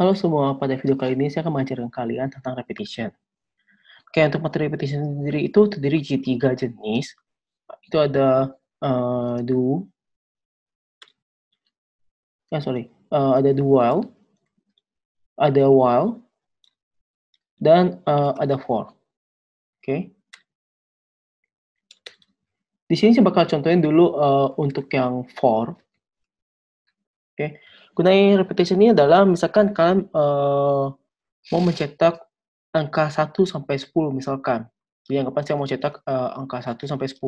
Halo semua, pada video kali ini saya akan mengajarkan kalian tentang repetition. Oke, untuk materi repetition sendiri itu terdiri di tiga jenis. Itu ada uh, do, ya sorry, uh, ada do while, ada while, dan uh, ada for. Oke. Di sini saya bakal contohin dulu uh, untuk yang for. Oke gunain repetition ini adalah misalkan kalian uh, mau mencetak angka 1 sampai 10 misalkan. Jadi anggapan saya mau cetak uh, angka 1 sampai 10.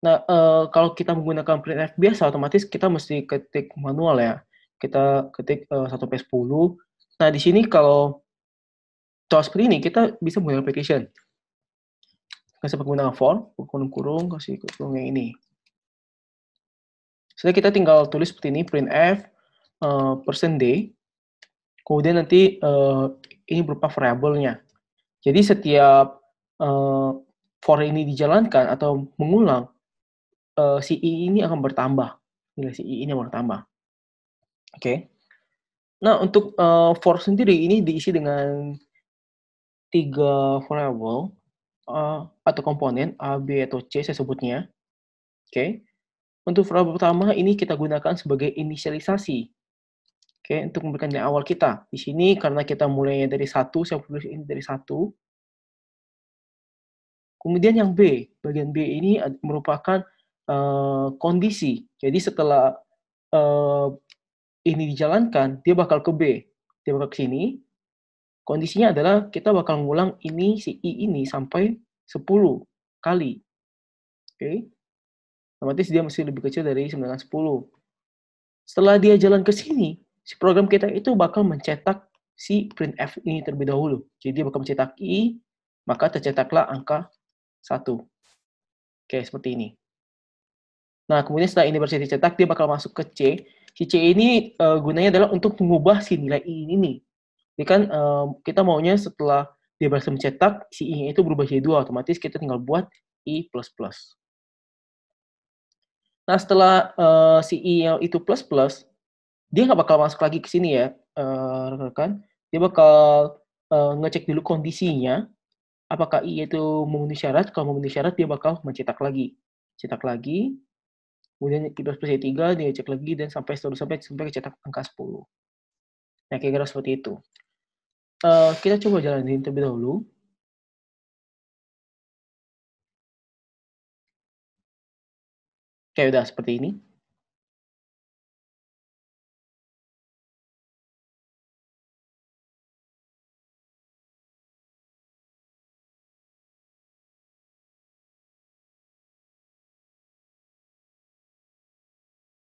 Nah, uh, kalau kita menggunakan printf biasa otomatis kita mesti ketik manual ya. Kita ketik uh, 1 sampai 10. Nah, di sini kalau soal seperti ini kita bisa menggunakan repetition. Kita menggunakan form, kurung kurung kasih kurung yang ini. Setelah kita tinggal tulis seperti ini, print f uh, persen %d, kemudian nanti uh, ini berupa variabelnya. Jadi setiap uh, for ini dijalankan atau mengulang, uh, si i ini akan bertambah. Nilai si i ini bertambah. Oke. Okay. Nah, untuk uh, for sendiri ini diisi dengan tiga variable uh, atau komponen A, B, atau C saya sebutnya. Oke. Okay. Untuk variabel pertama ini kita gunakan sebagai inisialisasi. Oke, untuk memberikan nilai awal kita. Di sini karena kita mulainya dari satu, saya tulis ini dari satu. Kemudian yang B, bagian B ini merupakan uh, kondisi. Jadi setelah uh, ini dijalankan, dia bakal ke B. Dia bakal ke sini. Kondisinya adalah kita bakal ngulang ini, si I ini sampai 10 kali. Oke. Okay otomatis dia mesti lebih kecil dari 910. Setelah dia jalan ke sini, si program kita itu bakal mencetak si printf ini terlebih dahulu. Jadi dia bakal mencetak i, maka tercetaklah angka 1. Oke, seperti ini. Nah, kemudian setelah ini berhasil dicetak, dia bakal masuk ke C. Si C ini uh, gunanya adalah untuk mengubah si nilai i ini nih. Ini kan uh, kita maunya setelah dia berhasil mencetak, si i itu berubah jadi 2, otomatis kita tinggal buat i++. Nah setelah uh, eh, CEO itu plus plus, dia nggak bakal masuk lagi ke sini ya, uh, eh, rekan Dia bakal uh, ngecek dulu kondisinya, apakah I e itu memenuhi syarat. Kalau memenuhi syarat, dia bakal mencetak lagi, cetak lagi. Kemudian kita plus e tiga, dia cek lagi dan sampai seterusnya sampai sampai ke cetak angka 10. Nah, kira-kira seperti itu. Uh, kita coba jalanin terlebih dahulu. kayak udah seperti ini